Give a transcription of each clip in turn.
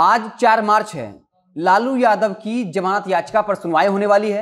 आज चार मार्च है लालू यादव की जमानत याचिका पर सुनवाई होने वाली है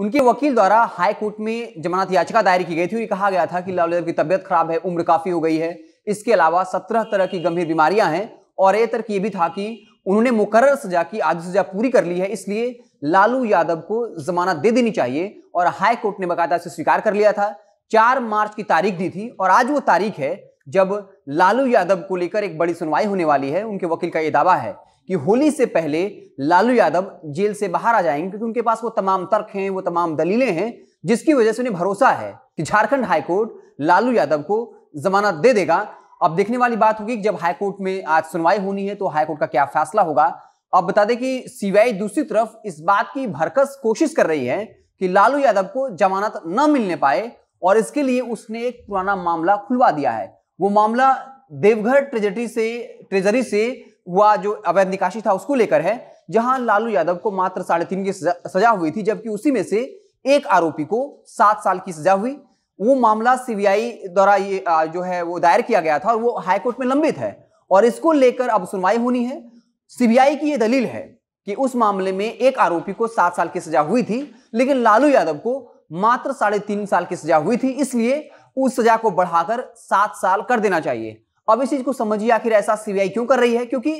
उनके वकील द्वारा हाई कोर्ट में जमानत याचिका दायर की गई थी कहा गया था कि लालू यादव की तबियत खराब है उम्र काफी हो गई है इसके अलावा सत्रह तरह की गंभीर बीमारियां हैं और ये तर्क ये भी था कि उन्होंने मुकर्र सजा की आधी सजा पूरी कर ली है इसलिए लालू यादव को जमानत दे देनी चाहिए और हाई कोर्ट ने बकायदा से स्वीकार कर लिया था चार मार्च की तारीख दी थी और आज वो तारीख है जब लालू यादव को लेकर एक बड़ी सुनवाई होने वाली है उनके वकील का ये दावा है कि होली से पहले लालू यादव जेल से बाहर आ जाएंगे क्योंकि उनके पास वो तमाम तर्क हैं वो तमाम दलीलें हैं जिसकी वजह से उन्हें भरोसा है कि झारखंड हाईकोर्ट लालू यादव को जमानत दे देगा अब देखने वाली बात होगी जब हाईकोर्ट में आज सुनवाई होनी है तो हाईकोर्ट का क्या फैसला होगा अब बता दें कि सीबीआई दूसरी तरफ इस बात की भरकस कोशिश कर रही है कि लालू यादव को जमानत न मिलने पाए और इसके लिए उसने एक पुराना मामला खुलवा दिया है वो मामला देवघर ट्रेजरी से ट्रेजरी से हुआ जो अवैध निकासी था उसको लेकर है जहां लालू यादव को मात्र साढ़े तीन की सजा, सजा हुई थी जबकि उसी में से एक आरोपी को सात साल की सजा हुई वो मामला सीबीआई द्वारा ये जो है वो दायर किया गया था और वो हाईकोर्ट में लंबित है और इसको लेकर अब सुनवाई होनी है सीबीआई की ये दलील है कि उस मामले में एक आरोपी को सात साल की सजा हुई थी लेकिन लालू यादव को मात्र साढ़े तीन साल की सजा हुई थी इसलिए उस सजा को बढ़ाकर सात साल कर देना चाहिए अब इस चीज को समझिए आखिर ऐसा सीबीआई क्यों कर रही है क्योंकि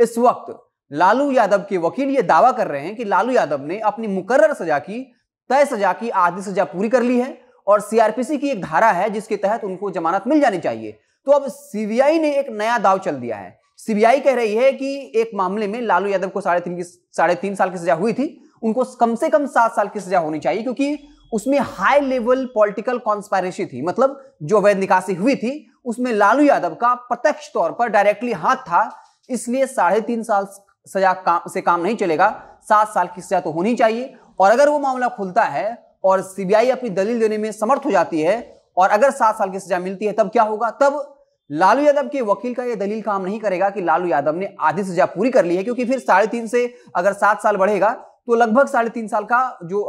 इस वक्त लालू यादव के वकील ये दावा कर रहे हैं कि लालू यादव ने अपनी मुकर्र सजा की तय सजा की आधी सजा पूरी कर ली है और सीआरपीसी की एक धारा है जिसके तहत उनको जमानत मिल जानी चाहिए तो अब सीबीआई ने एक नया दाव चल दिया है सीबीआई कह रही है कि एक मामले में लालू यादव को साढ़े तीन की साढ़े तीन साल की सजा हुई थी उनको कम से कम सात साल की सजा होनी चाहिए क्योंकि उसमें हाई लेवल पॉलिटिकल कॉन्स्पायरेसी थी मतलब जो अवैध निकासी हुई थी उसमें लालू यादव का प्रत्यक्ष तौर पर डायरेक्टली हाथ था इसलिए साढ़े तीन साल सजा काम से काम नहीं चलेगा सात साल की सजा तो होनी चाहिए और अगर वो मामला खुलता है और सीबीआई अपनी दलील देने में समर्थ हो जाती है और अगर सात साल की सजा मिलती है तब क्या होगा तब लालू यादव के वकील का यह दलील काम नहीं करेगा कि लालू यादव ने आधी सजा पूरी कर ली है क्योंकि फिर साढ़े तीन से अगर सात साल बढ़ेगा तो लगभग साढ़े तीन साल का जो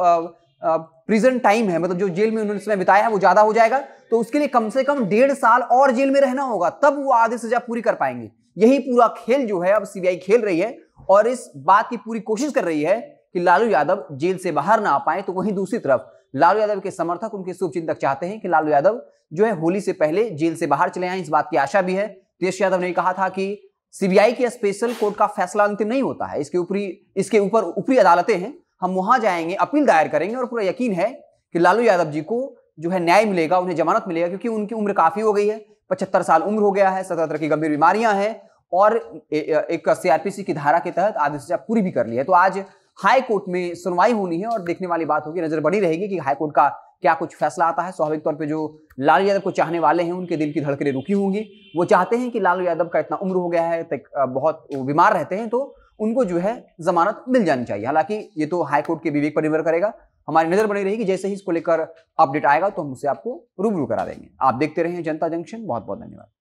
प्रिजन टाइम है मतलब जो जेल में उन्होंने समय बिताया है वो ज्यादा हो जाएगा तो उसके लिए कम से कम डेढ़ साल और जेल में रहना होगा तब वो आधी सजा पूरी कर पाएंगे यही पूरा खेल जो है अब सीबीआई खेल रही है और इस बात की पूरी कोशिश कर रही है कि लालू यादव जेल से बाहर ना आ पाए तो वहीं दूसरी तरफ लालू यादव के समर्थक उनके शुभचिंतक चाहते हैं कि लालू यादव जो है होली से पहले जेल से बाहर चले आए इस बात की आशा भी है तेज यादव ने कहा था कि सीबीआई के स्पेशल कोर्ट का फैसला अंतिम नहीं होता है इसके ऊपरी इसके ऊपर ऊपरी अदालतें हैं हम वहां जाएंगे अपील दायर करेंगे और पूरा यकीन है कि लालू यादव जी को जो है न्याय मिलेगा उन्हें जमानत मिलेगा क्योंकि उनकी उम्र काफी हो गई है पचहत्तर साल उम्र हो गया है सत्रह तरह की गंभीर बीमारियां हैं और एक सीआरपीसी की धारा के तहत आदेश पूरी भी कर ली है तो आज हाई कोर्ट में सुनवाई होनी है और देखने वाली बात होगी नजर बनी रहेगी कि हाई कोर्ट का क्या कुछ फैसला आता है स्वाभाविक तौर पे जो लालू यादव को चाहने वाले हैं उनके दिल की धड़कनें रुकी होंगी वो चाहते हैं कि लालू यादव का इतना उम्र हो गया है बहुत बीमार रहते हैं तो उनको जो है जमानत मिल जानी चाहिए हालांकि ये तो हाई कोर्ट के विवेक पर निर्भर करेगा हमारी नज़र बनी रहेगी जैसे ही इसको लेकर अपडेट आएगा तो हम उसे आपको रूबरू करा देंगे आप देखते रहे जनता जंक्शन बहुत बहुत धन्यवाद